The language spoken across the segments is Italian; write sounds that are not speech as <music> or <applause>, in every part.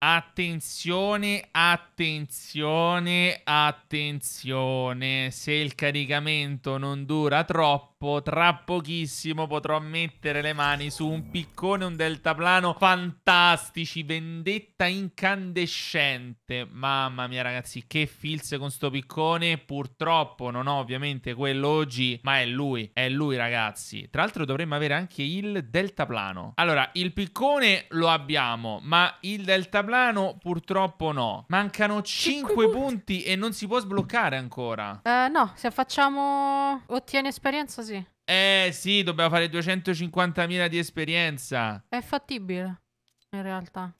Attenzione, attenzione, attenzione. Se il caricamento non dura troppo purtroppo tra pochissimo potrò mettere le mani su un piccone, un deltaplano fantastici, vendetta incandescente. Mamma mia ragazzi, che filze con sto piccone. Purtroppo non ho ovviamente quello oggi, ma è lui, è lui ragazzi. Tra l'altro dovremmo avere anche il deltaplano. Allora, il piccone lo abbiamo, ma il deltaplano purtroppo no. Mancano 5, punti. punti e non si può sbloccare ancora. Eh, no, se facciamo... Ottiene esperienza, sì. Eh sì, dobbiamo fare 250.000 di esperienza. È fattibile, in realtà.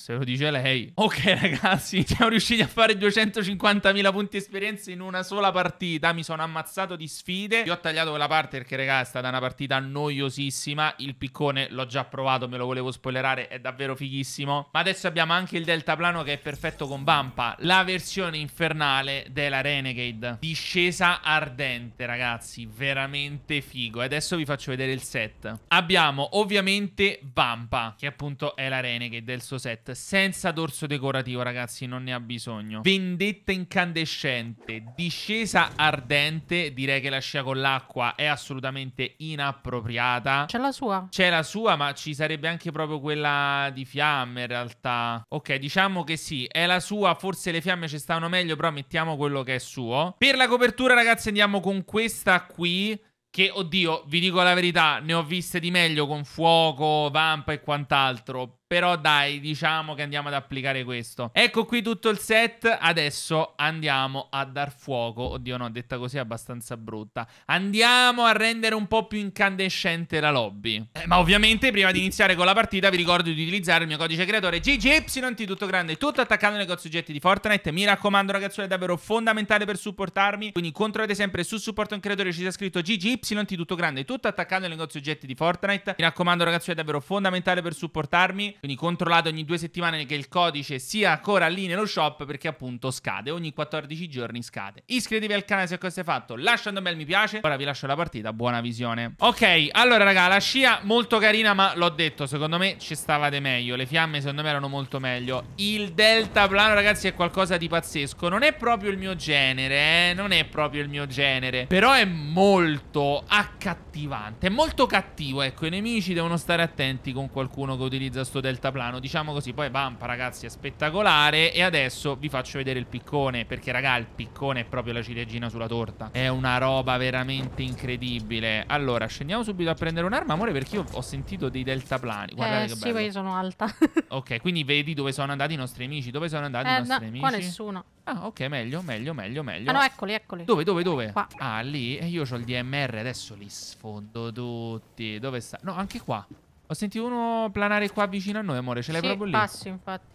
Se lo dice lei. Ok <laughs> ragazzi, siamo riusciti a fare 250.000 punti esperienza in una sola partita. Mi sono ammazzato di sfide. Io ho tagliato quella parte perché ragazzi, è stata una partita noiosissima. Il piccone l'ho già provato, me lo volevo spoilerare, è davvero fighissimo. Ma adesso abbiamo anche il deltaplano che è perfetto con Vampa. La versione infernale della Renegade. Discesa ardente ragazzi, veramente figo. E adesso vi faccio vedere il set. Abbiamo ovviamente Vampa, che appunto è la Renegade del suo set senza dorso decorativo, ragazzi, non ne ha bisogno. Vendetta incandescente, discesa ardente, direi che la scia con l'acqua è assolutamente inappropriata. C'è la sua? C'è la sua, ma ci sarebbe anche proprio quella di fiamme in realtà. Ok, diciamo che sì, è la sua, forse le fiamme ci stanno meglio, però mettiamo quello che è suo. Per la copertura, ragazzi, andiamo con questa qui. Che, oddio, vi dico la verità, ne ho viste di meglio con fuoco, vampa e quant'altro. Però dai, diciamo che andiamo ad applicare questo. Ecco qui tutto il set. Adesso andiamo a dar fuoco. Oddio no, detta così è abbastanza brutta. Andiamo a rendere un po' più incandescente la lobby. Eh, ma ovviamente prima di iniziare con la partita vi ricordo di utilizzare il mio codice creatore GGYT tutto grande, tutto attaccando nei cozzi oggetti di Fortnite. Mi raccomando ragazzi, è davvero fondamentale per supportarmi. Quindi controllate sempre su supporto in creatore ci sia scritto GGYT tutto grande, tutto attaccando nei cozzi oggetti di Fortnite. Mi raccomando ragazzi, è davvero fondamentale per supportarmi. Quindi controllate ogni due settimane che il codice sia ancora lì nello shop perché appunto scade. Ogni 14 giorni scade. Iscrivetevi al canale se questo è fatto. Lasciando un bel mi piace. Ora vi lascio la partita. Buona visione. Ok, allora raga, la scia molto carina ma l'ho detto. Secondo me ci stavate meglio. Le fiamme secondo me erano molto meglio. Il deltaplano ragazzi è qualcosa di pazzesco. Non è proprio il mio genere, eh? Non è proprio il mio genere. Però è molto accattivante. È molto cattivo, ecco. I nemici devono stare attenti con qualcuno che utilizza sto deltaplano deltaplano Diciamo così, poi Vampa ragazzi è spettacolare E adesso vi faccio vedere il piccone Perché raga il piccone è proprio la ciliegina sulla torta È una roba veramente incredibile Allora scendiamo subito a prendere un'arma Amore perché io ho sentito dei deltaplani Guardate eh, che bello sì, poi sono alta <laughs> Ok, quindi vedi dove sono andati i nostri amici Dove sono andati eh, i nostri no, amici? qua nessuno Ah, ok, meglio, meglio, meglio, meglio Ah no, eccoli, eccoli Dove, dove, dove? Qua Ah, lì E io ho il DMR, adesso li sfondo tutti Dove sta? No, anche qua ho sentito uno planare qua vicino a noi, amore. Ce l'hai sì, proprio lì? passo, infatti.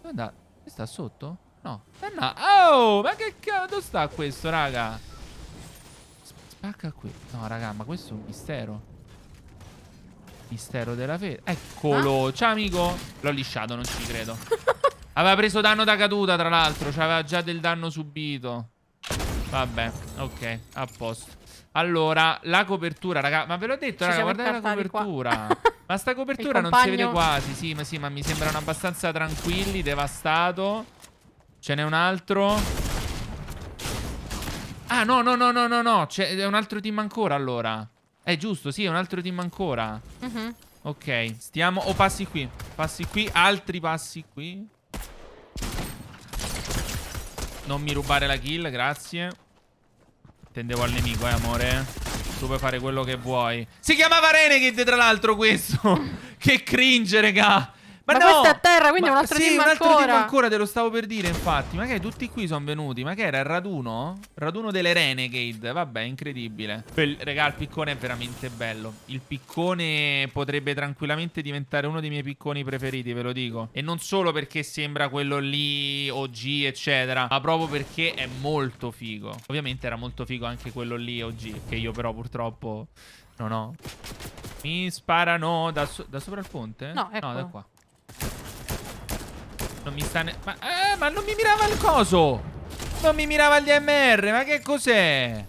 Dove è Sta sotto? No. Eh Anna. Ah, oh, ma che cazzo sta questo, raga? Spacca qui. No, raga, ma questo è un mistero. Mistero della fede. Eccolo. Ah? Ciao, amico. L'ho lisciato, non ci credo. <laughs> Aveva preso danno da caduta, tra l'altro. Cioè, aveva già del danno subito. Vabbè, ok, a posto. Allora, la copertura, raga. Ma ve l'ho detto, Ci raga, guardate la copertura. <laughs> Ma sta copertura non si vede quasi. Sì, ma sì, ma mi sembrano abbastanza tranquilli. Devastato. Ce n'è un altro. Ah, no, no, no, no, no, no. C'è un altro team ancora, allora. È eh, giusto, sì, è un altro team ancora. Uh mm-hmm. -huh. Ok, stiamo... Oh, passi qui. Passi qui, altri passi qui. Non mi rubare la kill, grazie. Tendevo al nemico, eh, amore. Tu puoi fare quello che vuoi. Si chiamava Renegade, tra l'altro, questo. <laughs> che cringe, raga. Ma, ma no! questa è a terra, quindi ma, è un altro sì, team un altro ancora. team ancora, te lo stavo per dire, infatti. Magari tutti qui sono venuti. Ma che era il raduno? Raduno delle Renegade. Vabbè, incredibile. Beh, regà, il piccone è veramente bello. Il piccone potrebbe tranquillamente diventare uno dei miei picconi preferiti, ve lo dico. E non solo perché sembra quello lì, OG, eccetera, ma proprio perché è molto figo. Ovviamente era molto figo anche quello lì, OG, che io però purtroppo non ho. Mi sparano da, so da sopra il ponte? No, ecco. No, da qua non mi sta... Ne... Ma, eh, ma non mi mirava il coso! Non mi mirava il DMR, ma che cos'è?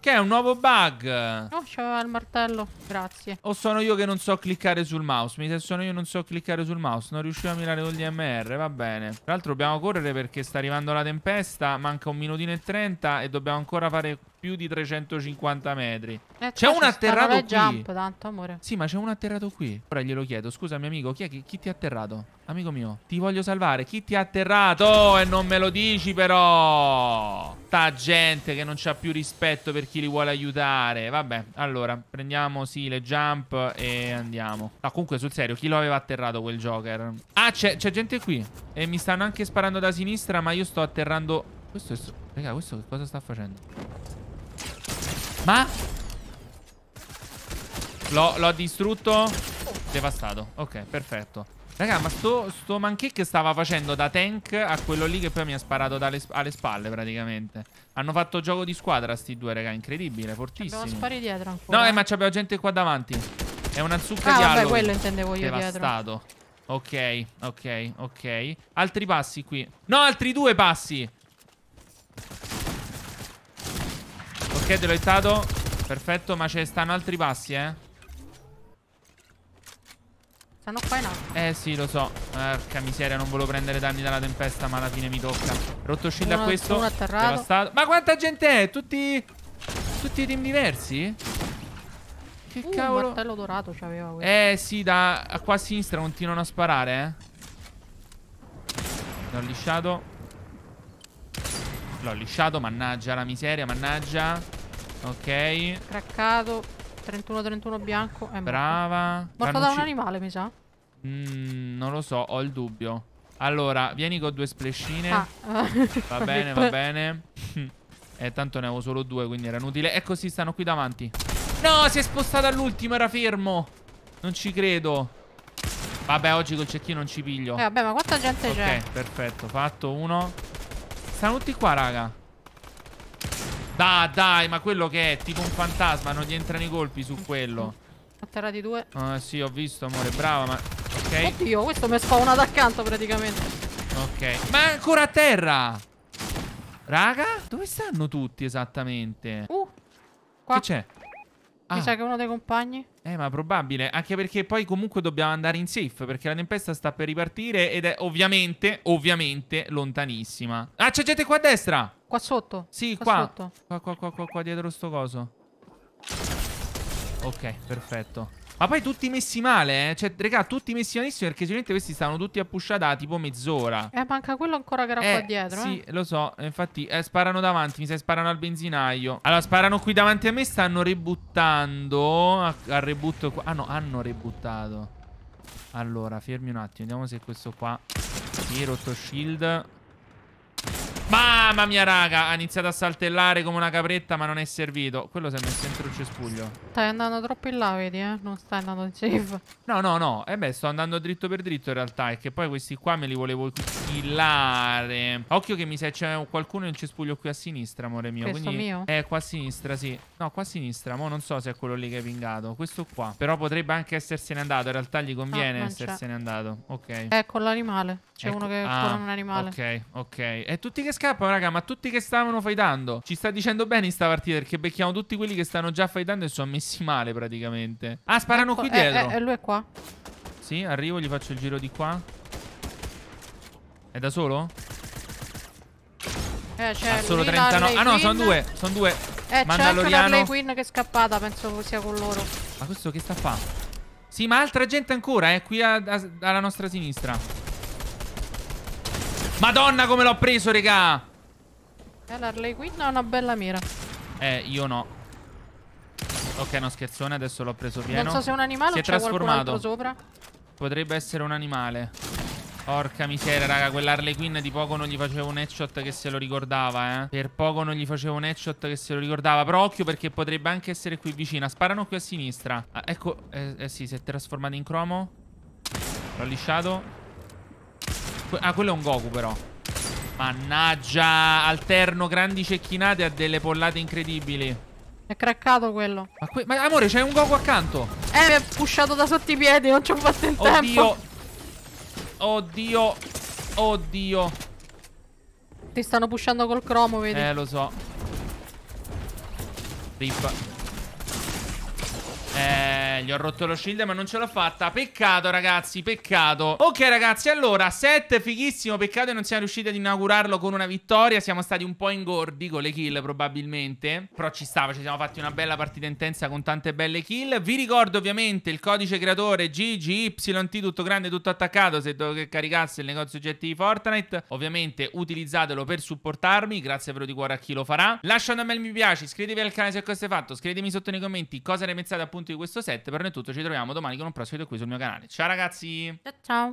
Che è un nuovo bug? oh, c'aveva il martello, grazie. O sono io che non so cliccare sul mouse? Mi sa sono io che non so cliccare sul mouse. Non riuscivo a mirare con col DMR, va bene. Tra l'altro dobbiamo correre perché sta arrivando la tempesta. Manca un minutino e trenta e dobbiamo ancora fare più di 350 metri. Eh, c'è un atterrato qui. Jump, tanto, amore. Sì, ma c'è un atterrato qui. Ora glielo chiedo. Scusami, amico, chi, è, chi, chi ti ha atterrato? Amico mio, ti voglio salvare. Chi ti ha atterrato? E non me lo dici, però. Sta gente che non c'ha più rispetto per chi li vuole aiutare. Vabbè, allora, prendiamo, sì, le jump e andiamo. No, comunque, sul serio, chi lo aveva atterrato quel Joker? Ah, c'è gente qui. E mi stanno anche sparando da sinistra, ma io sto atterrando... Questo è... Raga, questo che cosa sta facendo? Ma? L'ho distrutto? Devastato. Ok, perfetto. Raga, ma sto, sto che stava facendo da tank a quello lì che poi mi ha sparato sp alle spalle praticamente. Hanno fatto gioco di squadra sti due, raga, incredibile, fortissimo. Abbiamo spari dietro ancora. No, eh, ma c'abbiamo gente qua davanti. È una zucca ah, di vabbè, allo. quello intendevo io Devastato. dietro. Ok, ok, ok. Altri passi qui. No, altri due passi. Marchete Perfetto, ma ci stanno altri passi, eh. Stanno qua in alto. Eh sì, lo so. Porca miseria, non volevo prendere danni dalla tempesta, ma alla fine mi tocca. Rotto shield uno, a questo. Uno atterrato. Ma quanta gente è? Tutti. Tutti i team diversi? Che uh, cavolo. Un martello dorato c'aveva Eh sì, da a qua a sinistra continuano a sparare, eh. L'ho lisciato. L'ho lisciato, mannaggia la miseria, mannaggia. Ok. Craccato. 31-31 bianco. È Brava. Morto da un animale, mi sa. Mm, non lo so, ho il dubbio. Allora, vieni con due splashine. Ah. <laughs> Va bene, va <laughs> bene. <laughs> E eh, tanto ne avevo solo due, quindi era inutile. Ecco, sì, stanno qui davanti. No, si è spostato all'ultimo, era fermo. Non ci credo. Vabbè, oggi col cecchino non ci piglio. Eh, vabbè, ma quanta gente okay, c'è? Ok, perfetto, fatto uno. Stanno tutti qua, raga. Dai, dai, ma quello che è? Tipo un fantasma, non gli entrano i colpi su quello. A terra di due. Ah, sì, ho visto, amore, brava, ma... Ok. Oddio, questo mi è spawnato accanto praticamente. Ok. Ma è ancora a terra! Raga, dove stanno tutti esattamente? Uh, qua. Che c'è? Ah. Mi sa che uno dei compagni. Eh, ma probabile. Anche perché poi comunque dobbiamo andare in safe. Perché la tempesta sta per ripartire ed è ovviamente, ovviamente lontanissima. Ah, c'è gente qua a destra. Qua sotto. Sì, qua. Qua, sotto. qua, qua, qua, qua, qua dietro sto coso. Ok, perfetto. Ma poi tutti messi male, eh? Cioè, regà, tutti messi malissimo perché sicuramente questi stavano tutti a pushata tipo mezz'ora. Eh, manca quello ancora che era eh, qua dietro, sì, eh. lo so. Eh, infatti, eh, sparano davanti, mi sa sparano al benzinaio. Allora, sparano qui davanti a me, stanno rebuttando. Al a rebutto qua. Ah, no, hanno rebuttato. Allora, fermi un attimo, vediamo se questo qua... Sì, rotto shield. Ma... Mamma mia, raga. Ha iniziato a saltellare come una capretta, ma non è servito. Quello si è messo dentro il cespuglio. Stai andando troppo in là, vedi, eh? Non stai andando in safe. No, no, no. eh beh, sto andando dritto per dritto in realtà. E che poi questi qua me li volevo killare. Occhio che mi sa c'è qualcuno nel cespuglio qui a sinistra, amore mio. Questo Quindi, mio? Eh, qua a sinistra, sì. No, qua a sinistra. Mo' non so se è quello lì che è pingato. Questo qua. Però potrebbe anche essersene andato. In realtà gli ah, conviene no, essersene andato. Ok. Ecco l'animale. C'è ecco. uno che è con ah, un animale. Ok, ok. E tutti che scappano, raga, ma tutti che stavano fightando. Ci sta dicendo bene in sta partita perché becchiamo tutti quelli che stanno già fightando e sono messi male praticamente. Ah, sparano ecco, qui dietro. E eh, eh, lui è qua. Sì, arrivo, gli faccio il giro di qua. È da solo? Eh, c'è. Ha ah, solo 39. Ah no, sono due. Sono due. Eh, Mandaloriano. c'è anche Queen che è scappata, penso sia con loro. Ma questo che sta a fare? Sì, ma altra gente ancora, eh, qui a, a, alla nostra sinistra. Madonna come l'ho preso, regà! Eh, l'Harley Quinn ha una bella mira. Eh, io no. Ok, no scherzone, adesso l'ho preso pieno. Non so se è un animale si o è trasformato. sopra. Potrebbe essere un animale. Porca miseria, raga, quell'Harley Quinn di poco non gli facevo un headshot che se lo ricordava, eh. Per poco non gli facevo un headshot che se lo ricordava. Però occhio perché potrebbe anche essere qui vicina. Sparano qui a sinistra. Ah, ecco, eh, eh, sì, si è trasformato in cromo. L'ho lisciato. Que ah, quello è un Goku però. Mannaggia, alterno grandi cecchinate a delle pollate incredibili. È craccato quello. Ma, que ma amore, c'è un Goku accanto. Eh, mi è pushato da sotto i piedi, non ci ho fatto in Oddio. tempo. Oddio. Oddio. Ti stanno pushando col cromo, vedi? Eh, lo so. Rip. Eh... Eh, gli ho rotto lo shield ma non ce l'ho fatta Peccato ragazzi, peccato Ok ragazzi, allora, set fighissimo Peccato che non siamo riusciti ad inaugurarlo con una vittoria Siamo stati un po' ingordi con le kill probabilmente Però ci stava, ci siamo fatti una bella partita intensa con tante belle kill Vi ricordo ovviamente il codice creatore GGYT tutto grande, tutto attaccato Se dovete caricasse il negozio oggetti di Fortnite Ovviamente utilizzatelo per supportarmi Grazie però di cuore a chi lo farà Lasciando a me il mi piace, iscrivetevi al canale se questo è fatto Scrivetemi sotto nei commenti cosa ne pensate appunto di questo set dirette per noi tutto. Ci troviamo domani con un prossimo video qui sul mio canale. Ciao ragazzi! Ciao ciao!